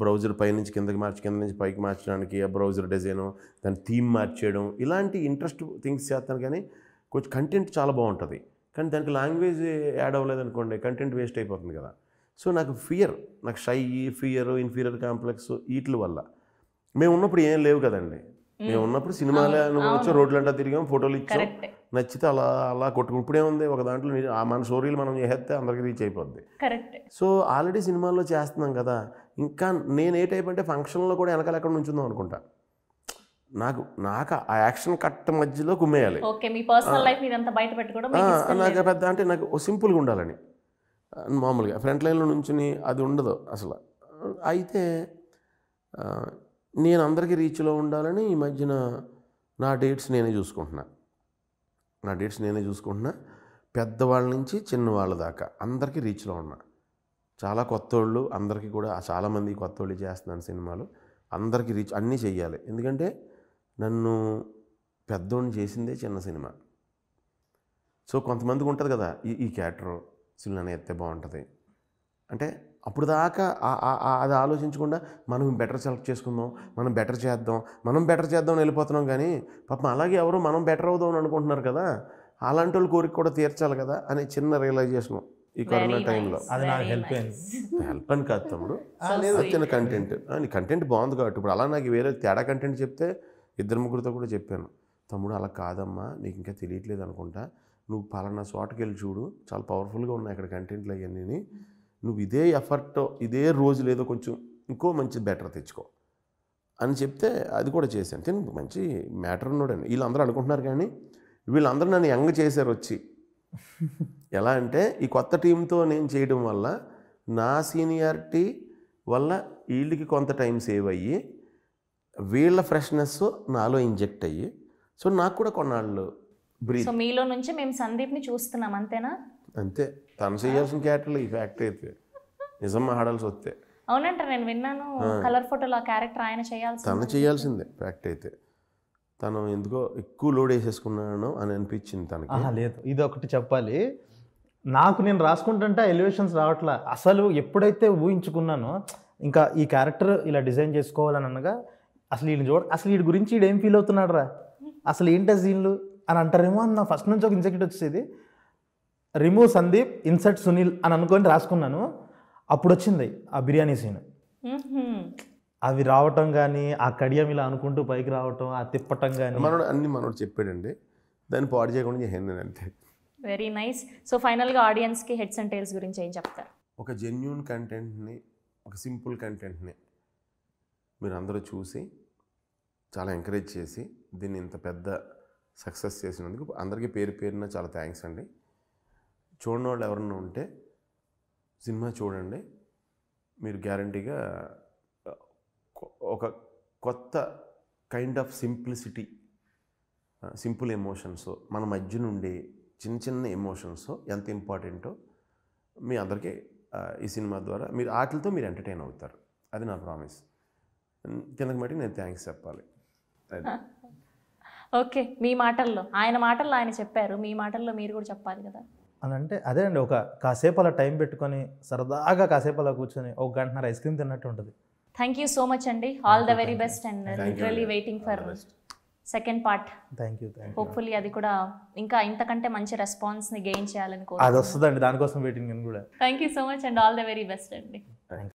బ్రౌజర్ పైనుంచి కిందకి మార్చి కింద నుంచి పైకి మార్చడానికి ఆ బ్రౌజర్ డిజైను దాని థీమ్ మార్చేయడం ఇలాంటి ఇంట్రెస్ట్ థింగ్స్ చేస్తాను కానీ కొంచెం కంటెంట్ చాలా బాగుంటుంది కానీ దానికి లాంగ్వేజ్ యాడ్ అవ్వలేదు అనుకోండి కంటెంట్ వేస్ట్ అయిపోతుంది కదా సో నాకు ఫియర్ నాకు షై ఫియర్ ఇన్ఫీరియర్ కాంప్లెక్స్ వీటి వల్ల మేము ఉన్నప్పుడు ఏం లేవు కదండి మేము ఉన్నప్పుడు సినిమాలు రోడ్లు రోడ్లంటా తిరిగాం ఫోటోలు ఇచ్చాం నచ్చితే అలా అలా కొట్టుకు ఇప్పుడే ఉంది ఒక దాంట్లో మన స్టోరీలు మనం చేస్తే అందరికి రీచ్ అయిపోద్ది సో ఆల్రెడీ సినిమాల్లో చేస్తున్నాం కదా ఇంకా నేను ఏ టైప్ అంటే ఫంక్షన్లో కూడా వెనకాల ఎక్కడ నుంచుందాం అనుకుంటా నాకు నాకు ఆ యాక్షన్ కట్ మధ్యలో గుమ్మేయాలి ఓకే మీ పర్సనల్ లైఫ్ బయట నాకు పెద్ద అంటే నాకు సింపుల్గా ఉండాలని మామూలుగా ఫ్రంట్ లైన్లో నుంచి అది ఉండదు అసలు అయితే నేను అందరికీ రీచ్లో ఉండాలని ఈ మధ్యన నా డేట్స్ నేనే చూసుకుంటున్నా నా డేట్స్ నేనే చూసుకుంటున్నా పెద్దవాళ్ళ నుంచి చిన్నవాళ్ళ దాకా అందరికీ రీచ్లో ఉన్నా చాలా కొత్త వాళ్ళు అందరికీ కూడా చాలామంది కొత్త వాళ్ళు చేస్తున్నాను సినిమాలు అందరికీ రీచ్ అన్నీ చెయ్యాలి ఎందుకంటే నన్ను పెద్దోడిని చేసిందే చిన్న సినిమా సో కొంతమందికి ఉంటుంది కదా ఈ ఈ క్యారెక్టర్ సినిమా ఎత్తే బాగుంటుంది అంటే అప్పుడు దాకా అది ఆలోచించకుండా మనం బెటర్ సెలెక్ట్ చేసుకుందాం మనం బెటర్ చేద్దాం మనం బెటర్ చేద్దాం వెళ్ళిపోతున్నాం కానీ పాపం అలాగే ఎవరు మనం బెటర్ అవుదాం అని అనుకుంటున్నారు కదా అలాంటి వాళ్ళు కోరిక కూడా తీర్చాలి కదా అనే చిన్న రియలైజేషన్ ఈ కరోనా టైంలో అది నాకు హెల్ప్ అయింది హెల్ప్ అని కాదు తమ్ముడు చిన్న కంటెంట్ కంటెంట్ బాగుంది కాబట్టి ఇప్పుడు అలా నాకు వేరే తేడా కంటెంట్ చెప్తే ఇద్దరు ముగ్గురితో కూడా చెప్పాను తమ్ముడు అలా కాదమ్మా నీకు ఇంకా తెలియట్లేదు అనుకుంటా నువ్వు పలానా చోటకి వెళ్ళి చూడు చాలా పవర్ఫుల్గా ఉన్నాయి అక్కడ కంటెంట్లు అవన్నీ నువ్వు ఇదే ఎఫర్ట్ ఇదే రోజు లేదో కొంచెం ఇంకో మంచి బెటర్ తెచ్చుకో అని చెప్తే అది కూడా చేశాను నువ్వు మంచి మ్యాటర్ ఉన్నాడని వీళ్ళందరూ అనుకుంటున్నారు కానీ వీళ్ళందరూ నన్ను యంగ్ చేశారు వచ్చి ఎలా అంటే ఈ కొత్త టీంతో నేను చేయడం వల్ల నా సీనియారిటీ వల్ల వీళ్ళకి కొంత టైం సేవ్ అయ్యి వీళ్ళ ఫ్రెష్నెస్ నాలో ఇంజెక్ట్ అయ్యి సో నాకు కూడా కొన్నాళ్ళు బ్రీత్ సో మీలో నుంచి మేము సందీప్ని చూస్తున్నాం అంతేనా అంతే తను చేయాల్సిన క్యారెక్టర్లు ఈ ఫ్యాక్ట్ అయితే నిజం ఆడాల్సి వస్తే అవునంట నేను విన్నాను కలర్ ఫోటోలో ఆ క్యారెక్టర్ ఆయన చేయాల్సి తను చేయాల్సిందే ఫ్యాక్ట్ అయితే తను ఎందుకో ఎక్కువ లోడ్ వేసేసుకున్నాను అని అనిపించింది తనకి లేదు ఇది ఒకటి చెప్పాలి నాకు నేను రాసుకుంటుంటే ఎలివేషన్స్ రావట్లా అసలు ఎప్పుడైతే ఊహించుకున్నానో ఇంకా ఈ క్యారెక్టర్ ఇలా డిజైన్ చేసుకోవాలని అనగా అసలు వీడిని చూడ అసలు వీడి గురించి వీడు ఏం ఫీల్ అవుతున్నాడు రా అసలు ఏంటి సీన్లు అని అంటారేమో అన్న ఫస్ట్ నుంచి ఒక ఇన్సెక్ట్ వచ్చేది రిమూవ్ సందీప్ ఇన్సర్ట్ సునీల్ అని అనుకొని రాసుకున్నాను అప్పుడు వచ్చింది ఆ బిర్యానీ సీన్ అవి రావటం కానీ ఆ కడియం ఇలా అనుకుంటూ పైకి రావటం ఆ తిప్పటం కానీ మనోడు అన్ని మనోడు చెప్పాడండి దాన్ని పాడు చేయకుండా చేయండి అంతే వెరీ నైస్ సో ఫైనల్గా ఆడియన్స్కి హెడ్స్ అండ్ టైల్స్ గురించి ఏం చెప్తారు ఒక జెన్యున్ కంటెంట్ని ఒక సింపుల్ కంటెంట్ని మీరు అందరూ చూసి చాలా ఎంకరేజ్ చేసి దీన్ని ఇంత పెద్ద సక్సెస్ చేసినందుకు అందరికీ పేరు పేరున చాలా థ్యాంక్స్ అండి చూడని వాళ్ళు ఎవరన్నా ఉంటే సినిమా చూడండి మీరు గ్యారంటీగా ఒక కొత్త kind of simplicity simple emotions మన మధ్య నుండి చిన్న చిన్న ఎమోషన్స్ ఎంత ఇంపార్టెంటో మీ అందరికీ ఈ సినిమా ద్వారా మీరు ఆటలతో మీరు ఎంటర్టైన్ అవుతారు అది నా ప్రామిస్ కిందకి మట్టి నేను థ్యాంక్స్ చెప్పాలి ఓకే మీ మాటల్లో ఆయన మాటల్లో ఆయన చెప్పారు మీ మాటల్లో మీరు కూడా చెప్పాలి కదా అని అంటే అదే అండి ఒక కాసేపు అలా టైం పెట్టుకొని సరదాగా కాసేపు అలా కూర్చొని ఒక గంటన్నర ఐస్ క్రీమ్ తిన్నట్టు ఉంటుంది థ్యాంక్ యూ సో మచ్ అండి all the very best and literally waiting for second part thank you hopefully అది కూడా ఇంకా ఇంతకంటే మంచి రెస్పాన్స్ ని గెయిన్ చేయాలనుకో అది వస్తుందండి దానికోసం వెయిటింగ్ కూడా thank you so much and all the very best అండి